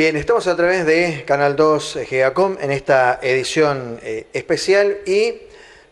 Bien, estamos a través de Canal 2 eh, Gigacom en esta edición eh, especial y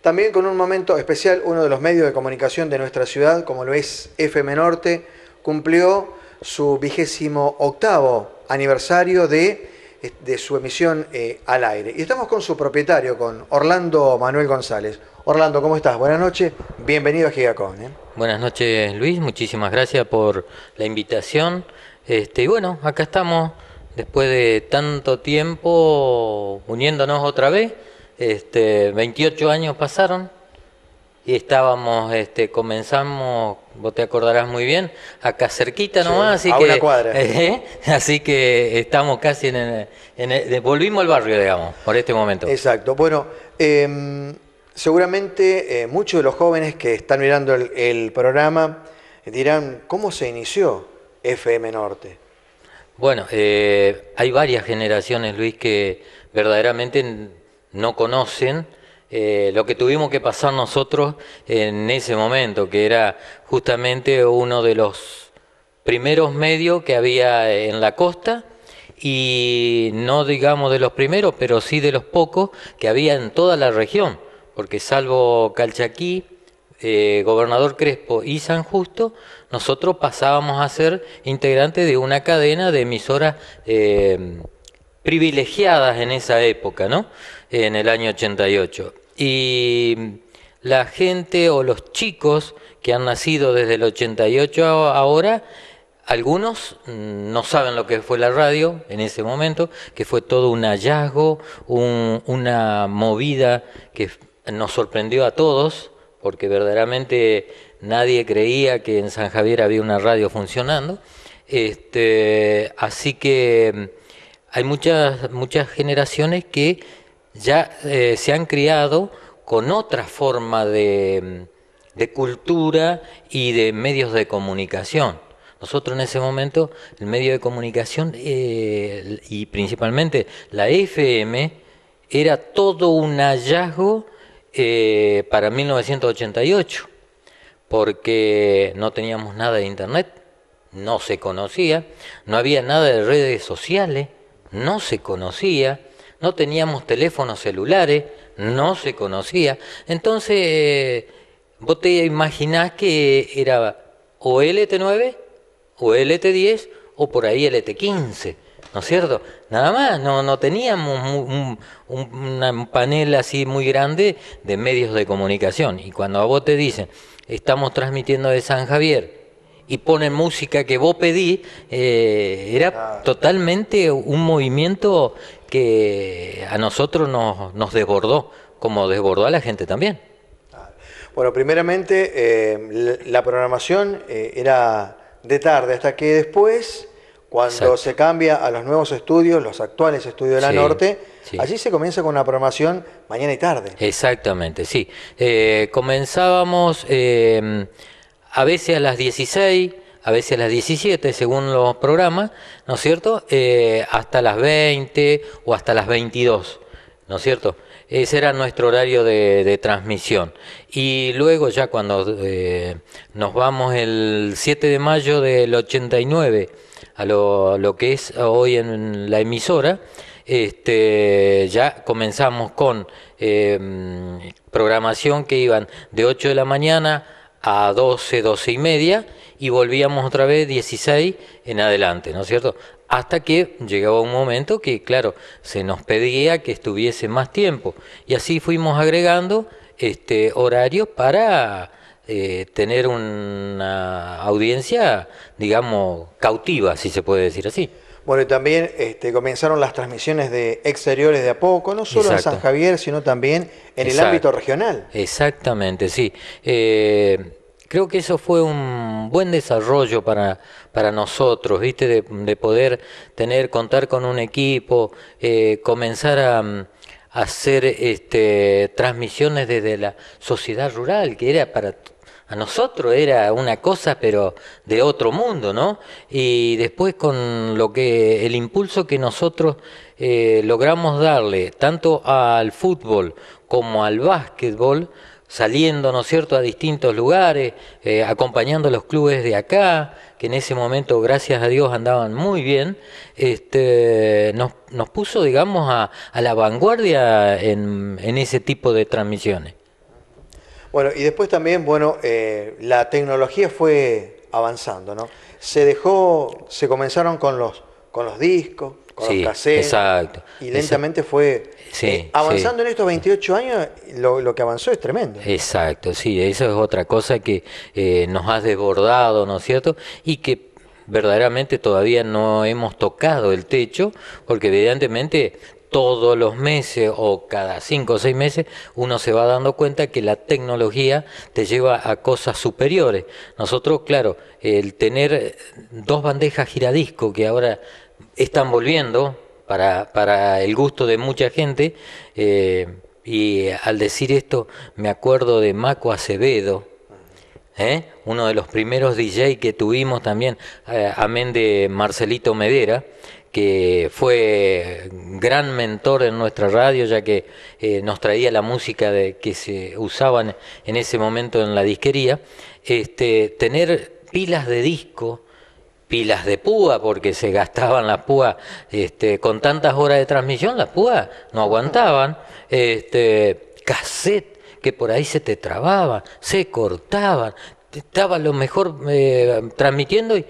también con un momento especial, uno de los medios de comunicación de nuestra ciudad, como lo es FM Norte, cumplió su vigésimo octavo aniversario de, eh, de su emisión al aire. Y estamos con su propietario, con Orlando Manuel González. Orlando, ¿cómo estás? Buenas noches, bienvenido a Gigacom. Buenas noches Luis, muchísimas gracias por la invitación. Este, y bueno, acá estamos después de tanto tiempo uniéndonos otra vez, este, 28 años pasaron y estábamos, este, comenzamos, vos te acordarás muy bien, acá cerquita nomás, así que, cuadra. ¿eh? así que estamos casi en, el, volvimos al barrio, digamos, por este momento. Exacto. Bueno, em, seguramente eh, muchos de los jóvenes que están mirando el, el programa dirán cómo se inició FM Norte. Bueno, eh, hay varias generaciones, Luis, que verdaderamente no conocen eh, lo que tuvimos que pasar nosotros en ese momento, que era justamente uno de los primeros medios que había en la costa y no digamos de los primeros, pero sí de los pocos que había en toda la región, porque salvo Calchaquí, eh, Gobernador Crespo y San Justo, nosotros pasábamos a ser integrantes de una cadena de emisoras eh, privilegiadas en esa época, ¿no? En el año 88. Y la gente o los chicos que han nacido desde el 88 ahora, algunos mm, no saben lo que fue la radio en ese momento, que fue todo un hallazgo, una movida que nos sorprendió a todos, porque verdaderamente nadie creía que en San Javier había una radio funcionando. Este, así que mm, hay muchas, muchas generaciones que ya eh, se han criado con otra forma mm, de, cultura y de medios de comunicación. Nosotros en ese momento, el medio de comunicación eh, y principalmente la FM era todo un hallazgo eh, para 1988 porque no teníamos nada de internet, no se conocía, no había nada de redes sociales, no se conocía, no teníamos teléfonos celulares, no se conocía. Entonces, vos te imaginás que era o LT9 o LT10 o por ahí LT15. ¿no es cierto? Nada más, no, no teníamos un, panel así muy grande de medios de comunicación. Y cuando a vos te dicen, estamos transmitiendo de San Javier y ponen música que vos pedí, eh, era totalmente un movimiento que a nosotros nos, desbordó, como desbordó a la gente también. Bueno, primeramente eh, la programación eh, era de tarde hasta que después cuando se cambia a los nuevos estudios, los actuales estudios de la Norte, así allí se comienza con una programación mañana y tarde. Exactamente, sí. Eh, comenzábamos eh, a veces a las 16, a veces a las 17, según los programas, ¿no es cierto? Eh, hasta las 20 o hasta las 22, ¿no es cierto? Ese era nuestro horario de, transmisión. Y luego ya cuando eh, nos vamos el 7 de mayo del 89 a lo, lo que es hoy en la emisora, este, ya comenzamos con em, programación que iban de 8 de la mañana a 12, 12 y media y volvíamos otra vez 16 en adelante, ¿no es cierto? Hasta que llegaba un momento que, claro, se nos pedía que estuviese más tiempo. Y así fuimos agregando este, horarios para eh, tener una audiencia, digamos, cautiva, si se puede decir así. Bueno, y también este, comenzaron las transmisiones de exteriores de a poco, no solo en San Javier, sino también en el ámbito regional. Exactamente, sí. Eh, creo que eso fue un buen desarrollo para, para nosotros, ¿viste? De, poder tener, contar con un equipo, eh, comenzar a, hacer este, transmisiones desde la sociedad rural, que era para a nosotros era una cosa, pero de otro mundo, ¿no? Y después con lo que el impulso que nosotros eh, logramos darle tanto al fútbol como al básquetbol, saliendo, ¿no es cierto?, a distintos lugares, eh, acompañando acompañando los clubes de acá, que en ese momento, gracias a Dios, andaban muy bien, este, nos, puso, digamos, a, a la vanguardia en, ese tipo de transmisiones. Bueno, y después también, bueno, eh, la tecnología fue avanzando, ¿no? Se dejó, se comenzaron con los, con los discos, sí, Exacto. Y lentamente fue. Eh, avanzando en estos 28 años, lo, que avanzó es tremendo. Exacto, sí, eso es otra cosa que eh, nos ha desbordado, ¿no es cierto? Y que verdaderamente todavía no hemos tocado el techo, porque evidentemente todos los meses o cada cinco o seis meses uno se va dando cuenta que la tecnología te lleva a cosas superiores. Nosotros, claro, el tener dos bandejas giradisco que ahora están volviendo para, para el gusto de mucha gente. Eh, y al decir esto, me acuerdo de Maco Acevedo, ¿eh? uno de los primeros DJ que tuvimos también, eh, amén de Marcelito Medera, que fue gran mentor en nuestra radio, ya que nos traía la música de, que se usaban en ese momento en la disquería. Este, tener pilas de disco pilas de púa porque se gastaban las púas este, con tantas horas de transmisión las púas no aguantaban este cassette que por ahí se te trababan se cortaban estaba lo mejor eh, transmitiendo y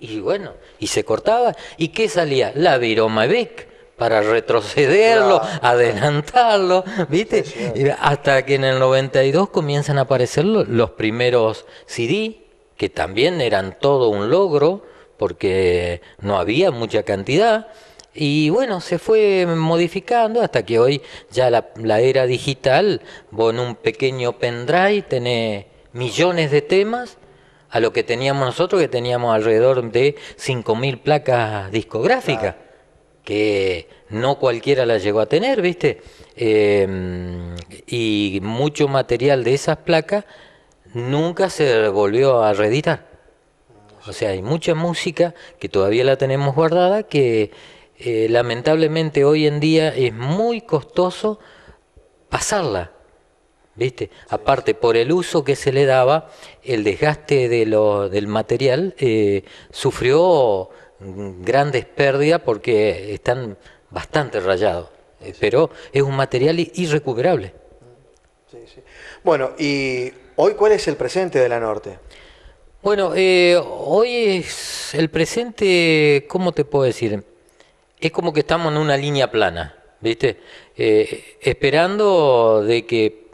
y bueno y se cortaba y qué salía la Viromavic para retrocederlo, adelantarlo, ¿viste? Hasta que en el 92 comienzan a aparecer los primeros CD, que también eran todo un logro porque no había mucha cantidad. Y bueno, se fue modificando hasta que hoy ya la, era digital, vos en un pequeño pendrive tenés millones de temas a lo que teníamos nosotros, que teníamos alrededor de 5.000 placas discográficas, que no cualquiera las llegó a tener, ¿viste? Em, y mucho material de esas placas nunca se volvió a reeditar. O sea, hay mucha música que todavía la tenemos guardada que eh, lamentablemente hoy en día es muy costoso pasarla. ¿Viste? Aparte, por el uso que se le daba, el desgaste de lo, del material eh, sufrió grandes pérdidas porque están bastante rayados. Eh, pero es un material irrecuperable. Bueno, y Hoy, ¿cuál es el presente de la Norte? Bueno, eh, hoy es el presente, ¿cómo te puedo decir? Es como que estamos en una línea plana, ¿viste? Eh, esperando de que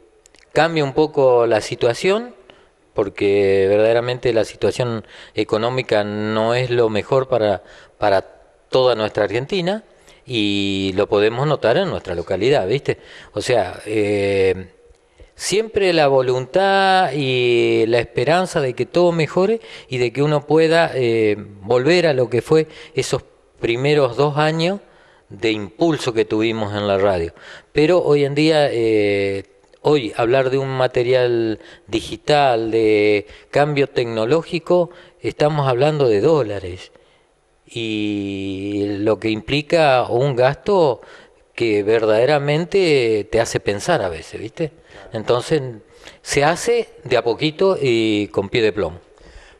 cambie un poco la situación, porque verdaderamente la situación económica no es lo mejor para, para toda nuestra Argentina y lo podemos notar en nuestra localidad, ¿viste? O sea, eh, siempre la voluntad y la esperanza de que todo mejore y de que uno pueda eh, volver a lo que fue esos primeros dos años de impulso que tuvimos en la radio. Pero hoy en día, eh, hoy hablar de un material digital, de cambio tecnológico, estamos hablando de dólares y lo que implica un gasto que verdaderamente te hace pensar a veces, ¿viste? Entonces se hace de a poquito y con pie de plomo.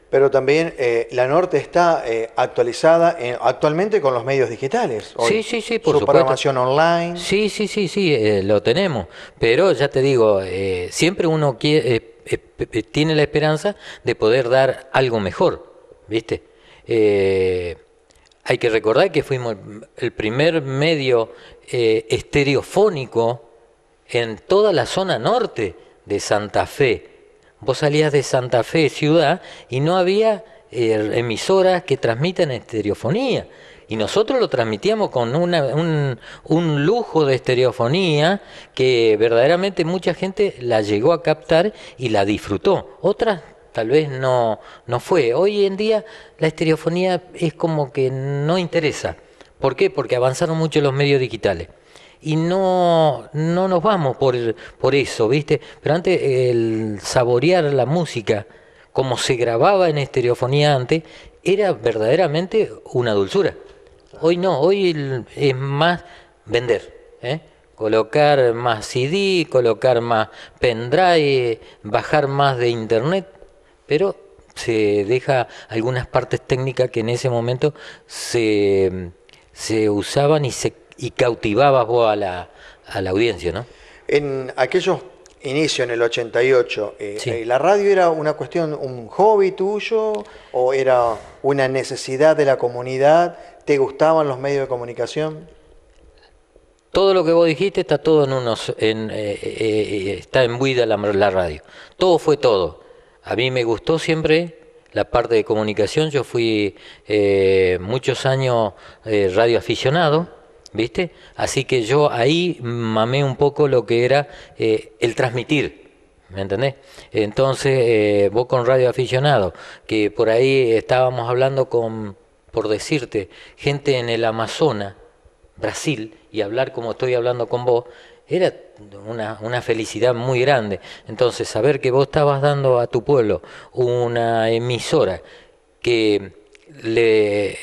Pero también eh, la Norte está eh, actualizada actualmente con los medios digitales. Sí, sí, sí, por Su programación online. Sí, sí, sí, sí, eh, lo tenemos. Pero ya te digo, siempre uno tiene la esperanza de poder dar algo mejor, ¿viste? hay que recordar que fuimos el primer medio estereofónico en toda la zona norte de Santa Fe. Vos salías de Santa Fe, ciudad, y no había eh, emisoras que transmitan estereofonía. Y nosotros lo transmitíamos con un, lujo de estereofonía que verdaderamente mucha gente la llegó a captar y la disfrutó. Otras tal vez no, no fue. Hoy en día la estereofonía es como que no interesa. ¿Por qué? Porque avanzaron mucho los medios digitales y no, no nos vamos por, por eso, ¿viste? Pero antes el saborear la música como se grababa en estereofonía antes era verdaderamente una dulzura. Hoy no, hoy es más vender, ¿eh? colocar más CD, colocar más pendrive, bajar más de internet, pero se deja algunas partes técnicas que en ese momento se, se usaban y se y cautivabas vos a la, a la audiencia, ¿no? En aquellos inicios, en el 88, eh, eh, ¿la radio era una cuestión, un hobby tuyo o era una necesidad de la comunidad? ¿Te gustaban los medios de comunicación? Todo lo que vos dijiste está todo en unos, en, eh, está embuida la, la radio. Todo fue todo. A mí me gustó siempre la parte de comunicación. Yo fui muchos años radioaficionado ¿viste? Así que yo ahí mamé un poco lo que era eh, el transmitir. ¿Me entendés? Entonces, eh, vos con Radio Aficionado, que por ahí estábamos hablando con, por decirte, gente en el Amazonas, Brasil, y hablar como estoy hablando con vos, era una, una, felicidad muy grande. Entonces, saber que vos estabas dando a tu pueblo una emisora que le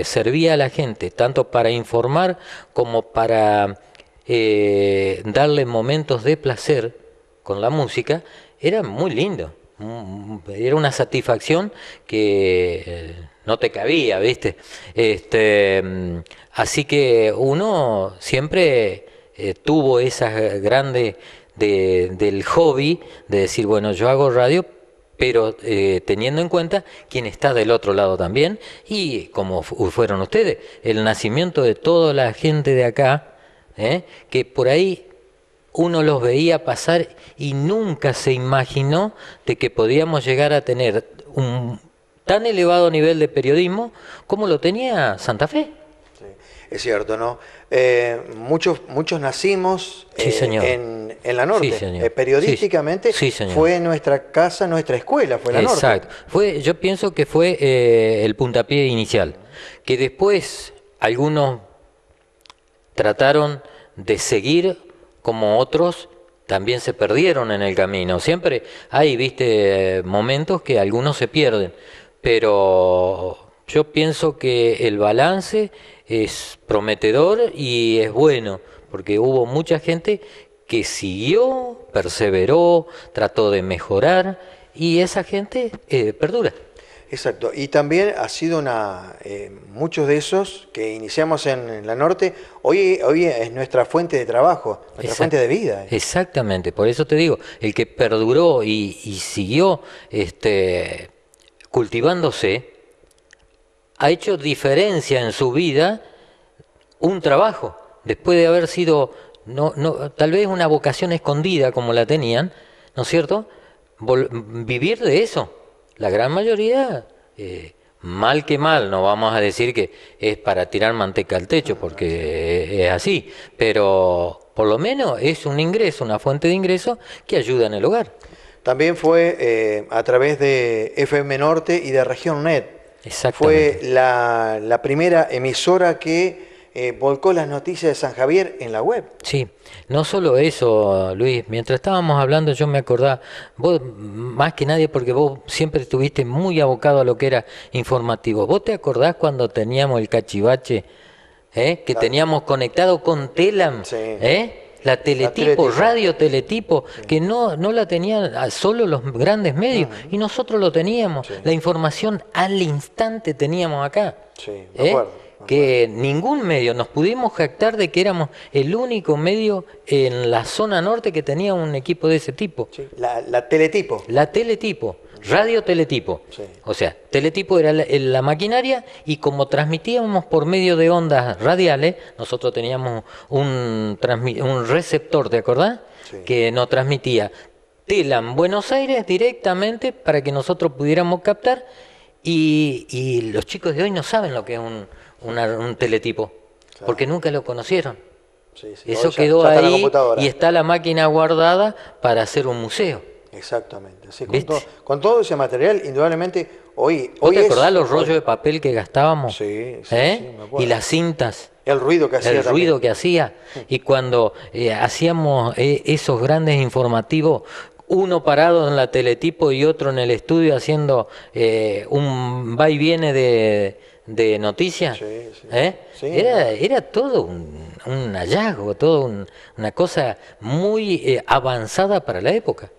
eh, servía a la gente, tanto para informar como para eh, darle momentos de placer con la música, era muy lindo. Mm, era una satisfacción que eh, no te cabía, ¿viste? Este, mm, así que uno siempre tuvo esa grande del hobby de decir, bueno, yo hago radio pero eh, teniendo en cuenta quien está del otro lado también y como fueron ustedes, el nacimiento de toda la gente de acá, ¿eh? que por ahí uno los veía pasar y nunca se imaginó de que podíamos llegar a tener un tan elevado nivel de periodismo como lo tenía Santa Fe. es cierto, ¿no? Eh, muchos, muchos nacimos en en la norte. Eh, periodísticamente fue nuestra casa, nuestra escuela, fue la Exacto. norte. Exacto. Fue, yo pienso que fue eh, el puntapié inicial. Que después algunos trataron de seguir como otros también se perdieron en el camino. Siempre hay, viste, momentos que algunos se pierden. Pero yo pienso que el balance es prometedor y es bueno, porque hubo mucha gente que siguió, perseveró, trató de mejorar y esa gente eh, perdura. Exacto, y también ha sido una, eh, muchos de esos que iniciamos en la norte, hoy, hoy es nuestra fuente de trabajo, nuestra fuente de vida. Exactamente, por eso te digo, el que perduró y, y siguió este, cultivándose, ha hecho diferencia en su vida un trabajo, después de haber sido no, no, tal vez una vocación escondida como la tenían, ¿no es cierto? vivir de eso. La gran mayoría, eh, mal que mal, no vamos a decir que es para tirar manteca al techo, porque es así, pero por lo menos es un ingreso, una fuente de ingreso que ayuda en el hogar. También fue eh, a través de FM Norte y de Región Net. Fue la primera emisora que eh, volcó las noticias de San Javier en la web. Sí, no solo eso, Luis, mientras estábamos hablando yo me acordaba, vos más que nadie porque vos siempre estuviste muy abocado a lo que era informativo. ¿Vos te acordás cuando teníamos el cachivache, eh, que teníamos conectado con Telam? ¿eh? La teletipo, radio teletipo, que no, no la tenían solo los grandes medios, y nosotros lo teníamos. La información al instante teníamos acá. Sí, de ¿eh? que ningún medio, nos pudimos jactar de que éramos el único medio en la zona norte que tenía un equipo de ese tipo. La, teletipo. La teletipo, radio teletipo. O sea, teletipo era la, maquinaria y como transmitíamos por medio de ondas radiales, nosotros teníamos un, un receptor, ¿te acordás? Que nos transmitía Telan Buenos Aires directamente para que nosotros pudiéramos captar y, y los chicos de hoy no saben lo que es un, un teletipo, porque nunca lo conocieron. Eso quedó ahí y está la máquina guardada para hacer un museo. Exactamente. con, todo, ese material, indudablemente, hoy. hoy te acordás los rollos de papel que gastábamos? Sí, sí, ¿Eh? Y las cintas. El ruido que hacía. El ruido que hacía. Y cuando eh, hacíamos eh, esos grandes informativos, uno parado en la teletipo y otro en el estudio haciendo un va y viene de, de noticias. ¿eh? era, era, todo un, hallazgo, todo una cosa muy eh, avanzada para la época.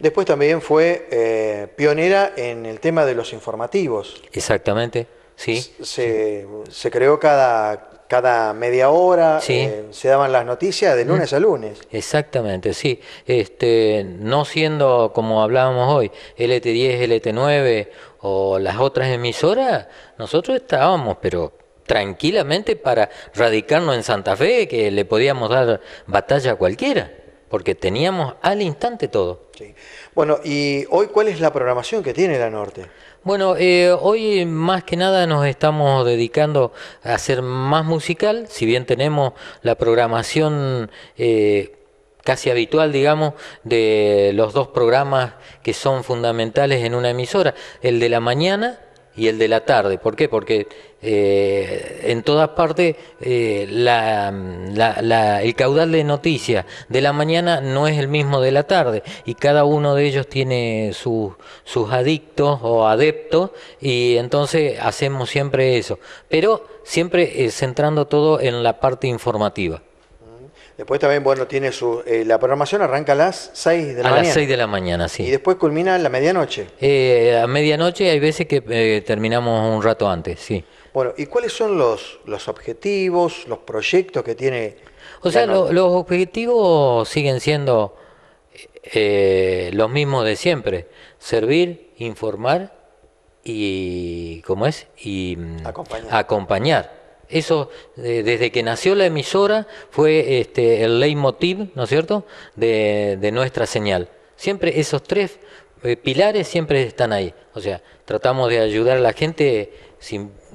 Después también fue eh, pionera en el tema de los informativos. Exactamente, sí. Se, se creó cada, cada media hora, se daban las noticias de lunes a lunes. Mm, exactamente, sí. Este, no siendo como hablábamos hoy, LT10, LT9 o las otras emisoras, nosotros estábamos, pero tranquilamente para radicarnos en Santa Fe, que le podíamos dar batalla a cualquiera, porque teníamos al instante todo. Sí. Bueno, ¿y hoy cuál es la programación que tiene la Norte? Bueno, eh, hoy más que nada nos estamos dedicando a hacer más musical, si bien tenemos la programación... Eh, casi habitual, digamos, de los dos programas que son fundamentales en una emisora, el de la mañana y el de la tarde. ¿Por qué? Porque eh, en todas partes eh, el caudal de noticias de la mañana no es el mismo de la tarde y cada uno de ellos tiene sus adictos o adeptos y entonces hacemos siempre eso, pero siempre eh, centrando todo en la parte informativa. Después también, bueno, tiene su. Eh, la programación arranca a las 6 de la mañana. A las 6 de la mañana, sí. Y después culmina a la medianoche. Eh, a medianoche hay veces que eh, terminamos un rato antes, sí. Bueno, ¿y cuáles son los, los objetivos, los proyectos que tiene? O sea, los objetivos siguen siendo eh, los mismos de siempre: servir, informar y. ¿Cómo es? Y. Mm, acompañar. Eso, eh, desde que nació la emisora, fue este, el leitmotiv, ¿no es cierto?, de, nuestra señal. Siempre esos tres eh, pilares siempre están ahí. O sea, tratamos de ayudar a la gente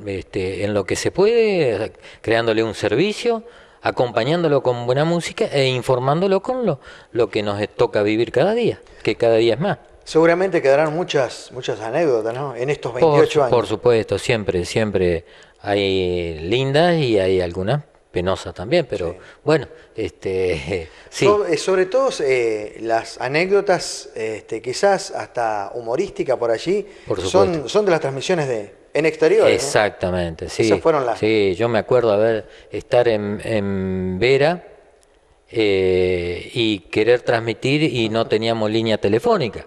este, en lo que se puede, creándole un servicio, acompañándolo con buena música e informándolo con lo que nos toca vivir cada día, que cada día es más. Seguramente quedarán muchas, muchas anécdotas, En estos 28 años. Por supuesto, siempre, siempre hay lindas y hay algunas penosas también, pero bueno, este, sobre todo eh, las anécdotas, este, quizás hasta humorística por allí, son, son de las transmisiones de, en exterior. Exactamente, sí. fueron las. Sí, yo me acuerdo haber estar en, Vera eh, y querer transmitir y no teníamos línea telefónica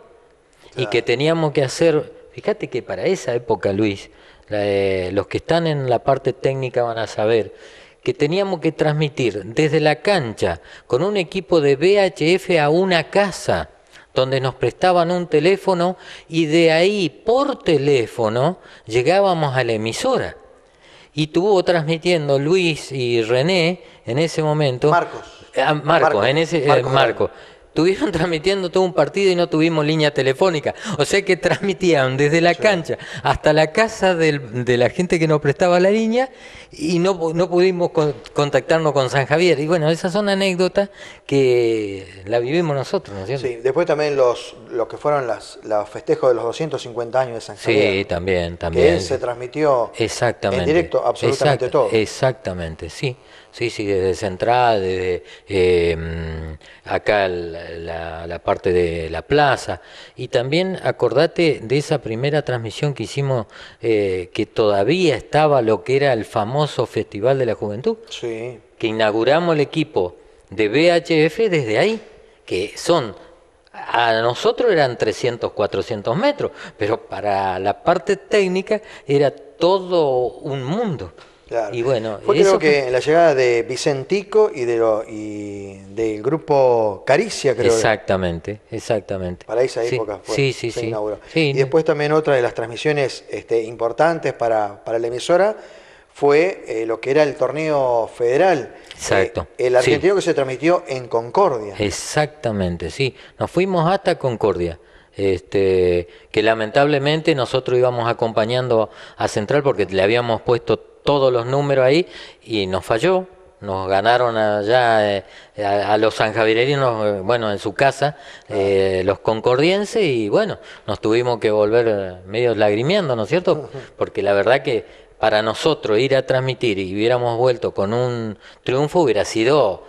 y que teníamos que hacer, fíjate que para esa época, Luis, los que están en la parte técnica van a saber que teníamos que transmitir desde la cancha con un equipo de VHF a una casa donde nos prestaban un teléfono y de ahí por teléfono llegábamos a la emisora. Y tuvo transmitiendo Luis y René en ese momento. Marcos. Ah, Marcos, en ese, eh, momento. Estuvieron transmitiendo todo un partido y no tuvimos línea telefónica. O sea que transmitían desde la cancha hasta la casa de la gente que nos prestaba la línea y no, no pudimos contactarnos con San Javier. Y bueno, esas son anécdotas que la vivimos nosotros, ¿no es cierto? Sí, después también los, los que fueron las, los festejos de los 250 años de San Javier. Sí, también, también. Que se transmitió exactamente, en directo absolutamente todo. Exactamente, sí. Sí, sí, desde Central, desde em, acá la, parte de la plaza. Y también acordate de esa primera transmisión que hicimos, eh, que todavía estaba lo que era el famoso Festival de la Juventud. Que inauguramos el equipo de BHF desde ahí, que son a nosotros eran 300, 400 metros, pero para la parte técnica era todo un mundo. Claro. Y bueno, Fue creo que la llegada de Vicentico y, de lo, del grupo Caricia, creo. Exactamente, exactamente. Para esa época fue, inauguró. y después también otra de las transmisiones este, importantes para, la emisora fue eh, lo que era el torneo federal. Exacto. Eh, el argentino que se transmitió en Concordia. Exactamente, sí. Nos fuimos hasta Concordia. Este, que lamentablemente nosotros íbamos acompañando a Central porque le habíamos puesto todos los números ahí y nos falló. Nos ganaron allá eh, a, los sanjavirerinos, eh, bueno, en su casa, eh, los concordienses, y bueno, nos tuvimos que volver medio lagrimeando, ¿no es cierto? Porque la verdad que para nosotros ir a transmitir y hubiéramos vuelto con un triunfo hubiera sido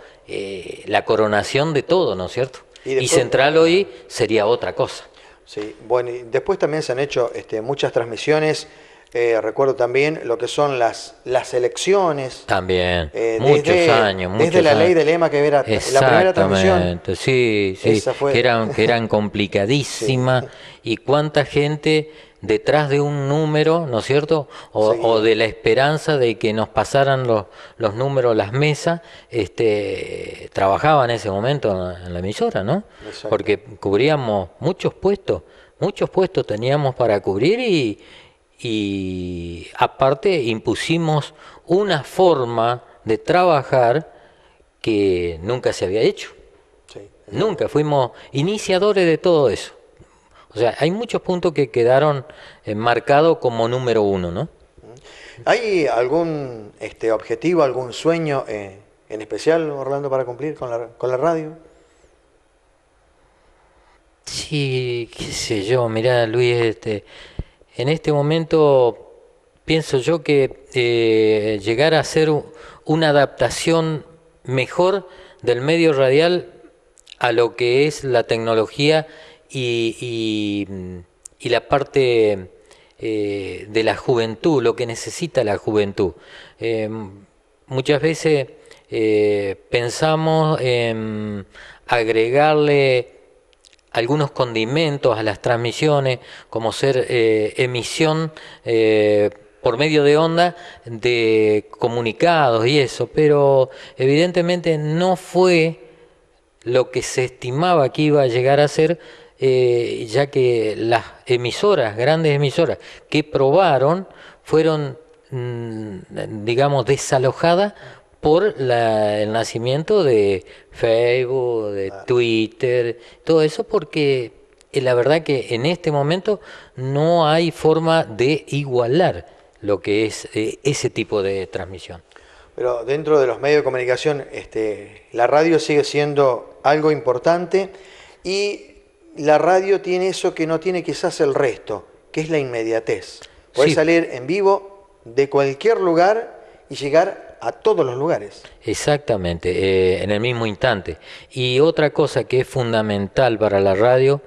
la coronación de todo, ¿no es cierto? Y, y, Central hoy sería otra cosa. Sí, bueno, y después también se han hecho este, muchas transmisiones eh, recuerdo también lo que son las, las elecciones. También, eh, muchos años. desde la ley del lema que era la primera transmisión. Sí, sí, que eran, que eran complicadísimas. Y cuánta gente detrás de un número, ¿no es cierto? O, de la esperanza de que nos pasaran los, los números, las mesas, este, trabajaba en ese momento en la emisora, ¿no? Porque cubríamos muchos puestos, muchos puestos teníamos para cubrir y, y aparte impusimos una forma de trabajar que nunca se había hecho. nunca fuimos iniciadores de todo eso. O sea, hay muchos puntos que quedaron eh, marcados como número uno, ¿no? ¿Hay algún este, objetivo, algún sueño eh, en especial, Orlando, para cumplir con la, con la radio? Sí, qué sé yo, mira Luis, este, en este momento pienso yo que eh, llegar a ser una adaptación mejor del medio radial a lo que es la tecnología y, la parte eh, de la juventud, lo que necesita la juventud. Em, muchas veces eh, pensamos en agregarle algunos condimentos a las transmisiones, como ser eh, emisión eh, por medio de onda de comunicados y eso, pero evidentemente no fue lo que se estimaba que iba a llegar a ser, eh, ya que las emisoras, grandes emisoras, que probaron fueron, mm, digamos, desalojadas por el nacimiento de Facebook, de ah. Twitter, todo eso, porque eh, la verdad que en este momento no hay forma de igualar lo que es eh, ese tipo de transmisión. Pero dentro de los medios de comunicación, este, la radio sigue siendo algo importante y la radio tiene eso que no tiene quizás el resto, que es la inmediatez. Puedes salir en vivo de cualquier lugar y llegar a a todos los lugares. Exactamente, eh, en el mismo instante. Y otra cosa que es fundamental para la radio,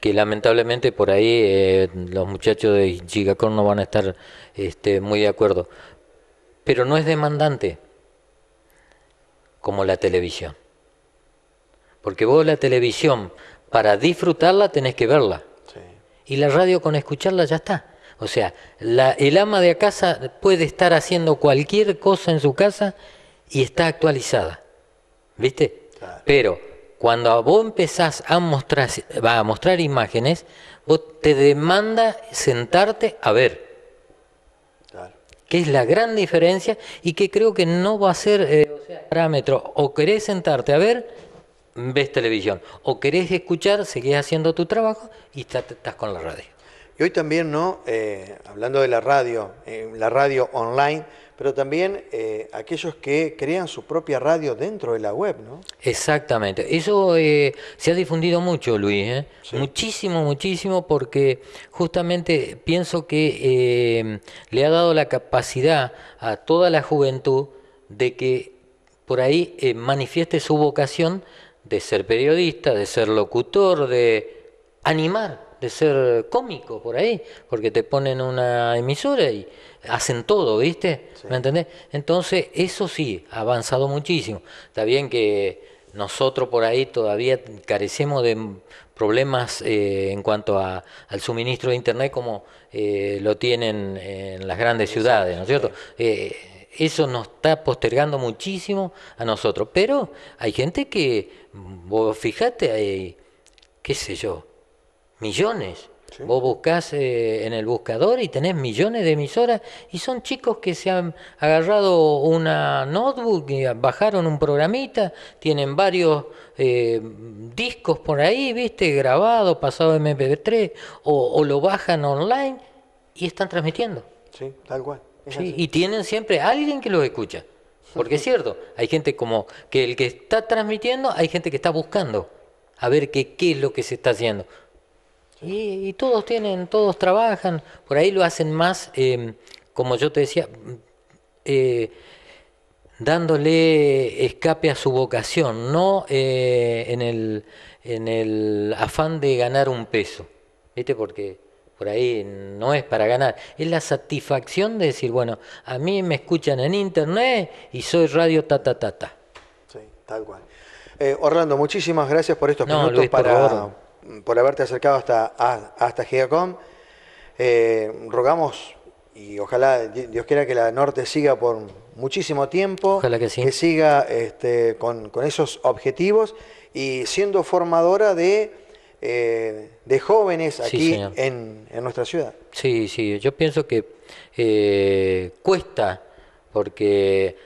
que lamentablemente por ahí eh, los muchachos de Gigacor no van a estar este, muy de acuerdo, pero no es demandante como la televisión. Porque vos la televisión, para disfrutarla tenés que verla. Y la radio con escucharla ya está. O sea, el ama de casa puede estar haciendo cualquier cosa en su casa y está actualizada. ¿Viste? Pero cuando vos empezás a mostrar, a mostrar imágenes, vos te demanda sentarte a ver. Que es la gran diferencia y que creo que no va a ser eh, parámetro. O querés sentarte a ver, ves televisión. O querés escuchar, seguís haciendo tu trabajo y estás con la radio. Y hoy también, ¿no? Eh, hablando de la radio, eh, la radio online, pero también eh, aquellos que crean su propia radio dentro de la web, ¿no? Exactamente. Eso se ha difundido mucho, Luis. Muchísimo, muchísimo, porque justamente pienso que le ha dado la capacidad a toda la juventud de que por ahí manifieste su vocación de ser periodista, de ser locutor, de animar de ser cómico por ahí, porque te ponen una emisora y hacen todo, ¿viste? ¿Me entendés? Entonces, eso sí, ha avanzado muchísimo. Está bien que nosotros por ahí todavía carecemos de problemas eh, en cuanto al suministro de Internet como eh, lo tienen en las grandes ciudades, ¿no es cierto? Eh, eso nos está postergando muchísimo a nosotros, pero hay gente que, vos fijate, hay, qué sé yo, millones. Vos buscás eh, en el buscador y tenés millones de emisoras y son chicos que se han agarrado una notebook, y bajaron un programita, tienen varios eh, discos por ahí, viste, grabado, pasado MP3 o, o lo bajan online y están transmitiendo. Sí, tal cual. y tienen siempre alguien que los escucha. Porque es cierto, hay gente como que el que está transmitiendo, hay gente que está buscando a ver qué qué es lo que se está haciendo. Y, todos tienen, todos trabajan, por ahí lo hacen más, em, como yo te decía, mm, eh, dándole escape a su vocación, no eh, en, el, en el afán de ganar un peso, ¿viste? Porque por ahí no es para ganar, es la satisfacción de decir, bueno, a mí me escuchan en internet y soy radio ta ta ta Sí, tal cual. Eh, Orlando, muchísimas gracias por estos minutos para por haberte acercado hasta, hasta eh, rogamos y ojalá Dios quiera que la Norte siga por muchísimo tiempo, ojalá que, siga este, con, esos objetivos y siendo formadora de, eh, de jóvenes aquí en, en, nuestra ciudad. Sí, sí, yo pienso que eh, cuesta porque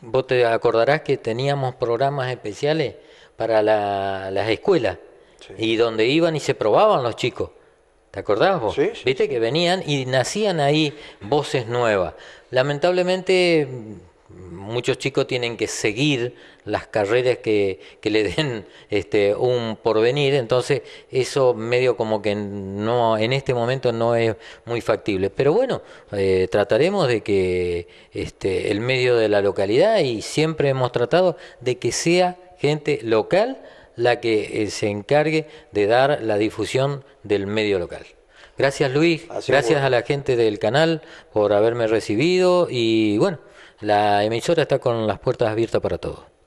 vos te acordarás que teníamos programas especiales para las escuelas y donde iban y se probaban los chicos. ¿Te acordás vos? Viste que venían y nacían ahí voces nuevas. Lamentablemente muchos chicos tienen que seguir las carreras que, que, le den este, un porvenir, entonces eso medio como que no en este momento no es muy factible. Pero bueno, eh, trataremos de que este, el medio de la localidad y siempre hemos tratado de que sea gente local la que eh, se encargue de dar la difusión del medio local. Gracias Luis, gracias a la gente del canal por haberme recibido y bueno, la emisora está con las puertas abiertas para todos.